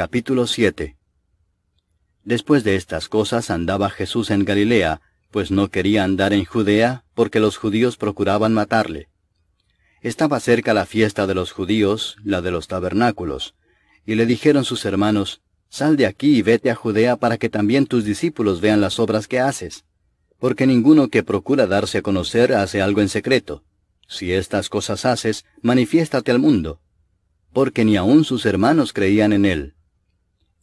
Capítulo 7 Después de estas cosas andaba Jesús en Galilea, pues no quería andar en Judea, porque los judíos procuraban matarle. Estaba cerca la fiesta de los judíos, la de los tabernáculos, y le dijeron sus hermanos, Sal de aquí y vete a Judea para que también tus discípulos vean las obras que haces, porque ninguno que procura darse a conocer hace algo en secreto. Si estas cosas haces, manifiéstate al mundo, porque ni aun sus hermanos creían en él.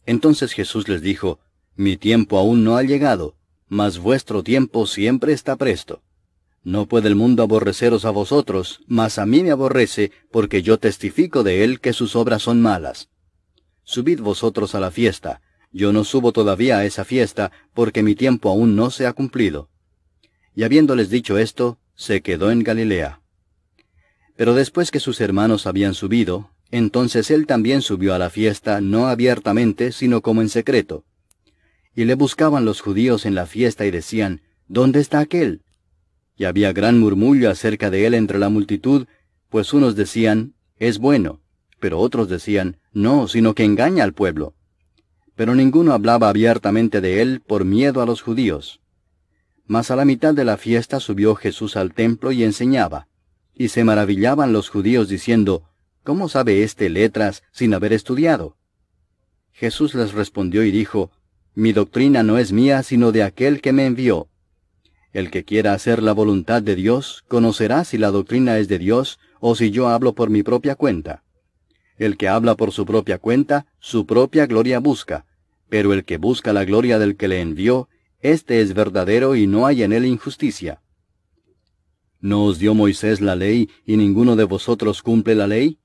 Entonces Jesús les dijo, Mi tiempo aún no ha llegado, mas vuestro tiempo siempre está presto. No puede el mundo aborreceros a vosotros, mas a mí me aborrece, porque yo testifico de él que sus obras son malas. Subid vosotros a la fiesta, yo no subo todavía a esa fiesta, porque mi tiempo aún no se ha cumplido. Y habiéndoles dicho esto, se quedó en Galilea. Pero después que sus hermanos habían subido, entonces él también subió a la fiesta, no abiertamente, sino como en secreto. Y le buscaban los judíos en la fiesta y decían, ¿Dónde está aquel? Y había gran murmullo acerca de él entre la multitud, pues unos decían, es bueno, pero otros decían, no, sino que engaña al pueblo. Pero ninguno hablaba abiertamente de él por miedo a los judíos. Mas a la mitad de la fiesta subió Jesús al templo y enseñaba. Y se maravillaban los judíos diciendo, ¿Cómo sabe éste letras sin haber estudiado? Jesús les respondió y dijo, Mi doctrina no es mía, sino de aquel que me envió. El que quiera hacer la voluntad de Dios, conocerá si la doctrina es de Dios o si yo hablo por mi propia cuenta. El que habla por su propia cuenta, su propia gloria busca, pero el que busca la gloria del que le envió, éste es verdadero y no hay en él injusticia. ¿No os dio Moisés la ley y ninguno de vosotros cumple la ley?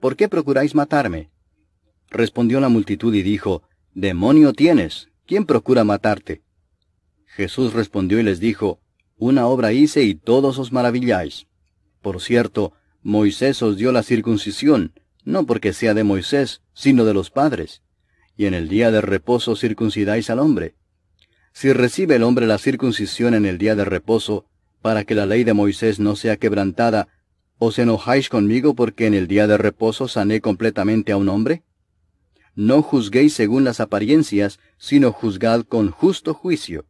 ¿Por qué procuráis matarme? Respondió la multitud y dijo, Demonio tienes, ¿quién procura matarte? Jesús respondió y les dijo, Una obra hice y todos os maravilláis. Por cierto, Moisés os dio la circuncisión, no porque sea de Moisés, sino de los padres. Y en el día de reposo circuncidáis al hombre. Si recibe el hombre la circuncisión en el día de reposo, para que la ley de Moisés no sea quebrantada, ¿Os enojáis conmigo porque en el día de reposo sané completamente a un hombre? No juzguéis según las apariencias, sino juzgad con justo juicio.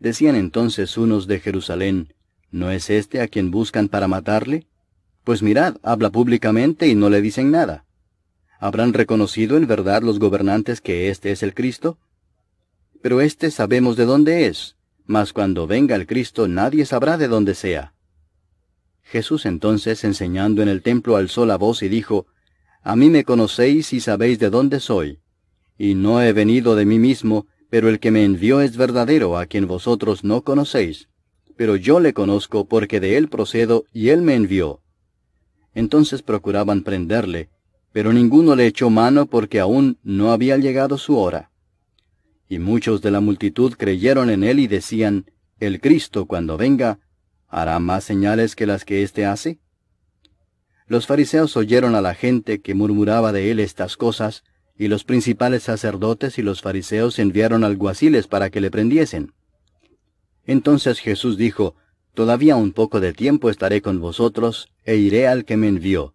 Decían entonces unos de Jerusalén, ¿no es este a quien buscan para matarle? Pues mirad, habla públicamente y no le dicen nada. ¿Habrán reconocido en verdad los gobernantes que este es el Cristo? Pero éste sabemos de dónde es, mas cuando venga el Cristo nadie sabrá de dónde sea. Jesús entonces enseñando en el templo alzó la voz y dijo, A mí me conocéis y sabéis de dónde soy. Y no he venido de mí mismo, pero el que me envió es verdadero, a quien vosotros no conocéis. Pero yo le conozco porque de él procedo y él me envió. Entonces procuraban prenderle, pero ninguno le echó mano porque aún no había llegado su hora. Y muchos de la multitud creyeron en él y decían, El Cristo cuando venga ¿Hará más señales que las que éste hace? Los fariseos oyeron a la gente que murmuraba de él estas cosas, y los principales sacerdotes y los fariseos enviaron alguaciles para que le prendiesen. Entonces Jesús dijo, Todavía un poco de tiempo estaré con vosotros, e iré al que me envió.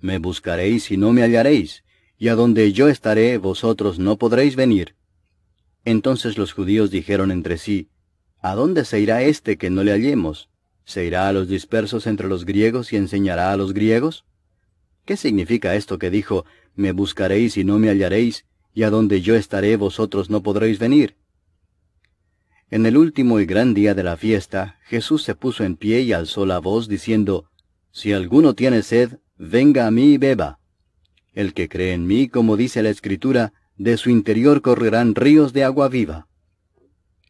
Me buscaréis y no me hallaréis, y a donde yo estaré vosotros no podréis venir. Entonces los judíos dijeron entre sí, ¿A dónde se irá éste que no le hallemos? ¿Se irá a los dispersos entre los griegos y enseñará a los griegos? ¿Qué significa esto que dijo, me buscaréis y no me hallaréis, y a donde yo estaré vosotros no podréis venir? En el último y gran día de la fiesta, Jesús se puso en pie y alzó la voz diciendo, Si alguno tiene sed, venga a mí y beba. El que cree en mí, como dice la Escritura, de su interior correrán ríos de agua viva.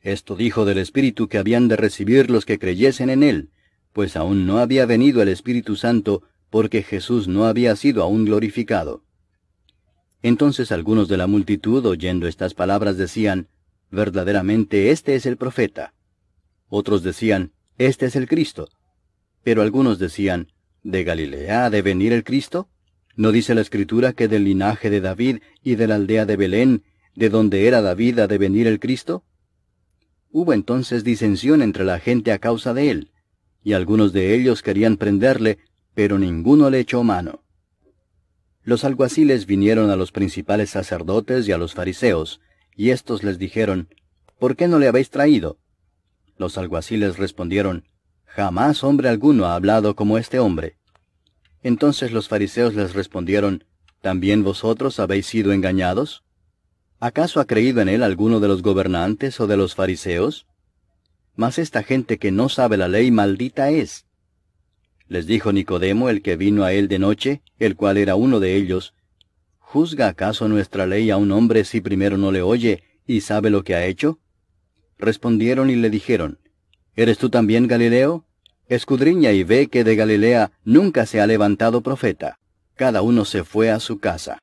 Esto dijo del Espíritu que habían de recibir los que creyesen en él, pues aún no había venido el Espíritu Santo, porque Jesús no había sido aún glorificado. Entonces algunos de la multitud, oyendo estas palabras, decían, Verdaderamente este es el profeta. Otros decían, Este es el Cristo. Pero algunos decían, ¿De Galilea ha de venir el Cristo? ¿No dice la Escritura que del linaje de David y de la aldea de Belén, de donde era David, ha de venir el Cristo? Hubo entonces disensión entre la gente a causa de él, y algunos de ellos querían prenderle, pero ninguno le echó mano. Los alguaciles vinieron a los principales sacerdotes y a los fariseos, y éstos les dijeron, ¿Por qué no le habéis traído? Los alguaciles respondieron, Jamás hombre alguno ha hablado como este hombre. Entonces los fariseos les respondieron, ¿También vosotros habéis sido engañados? ¿Acaso ha creído en él alguno de los gobernantes o de los fariseos? Mas esta gente que no sabe la ley maldita es. Les dijo Nicodemo el que vino a él de noche, el cual era uno de ellos, ¿Juzga acaso nuestra ley a un hombre si primero no le oye y sabe lo que ha hecho? Respondieron y le dijeron, ¿Eres tú también Galileo? Escudriña y ve que de Galilea nunca se ha levantado profeta. Cada uno se fue a su casa.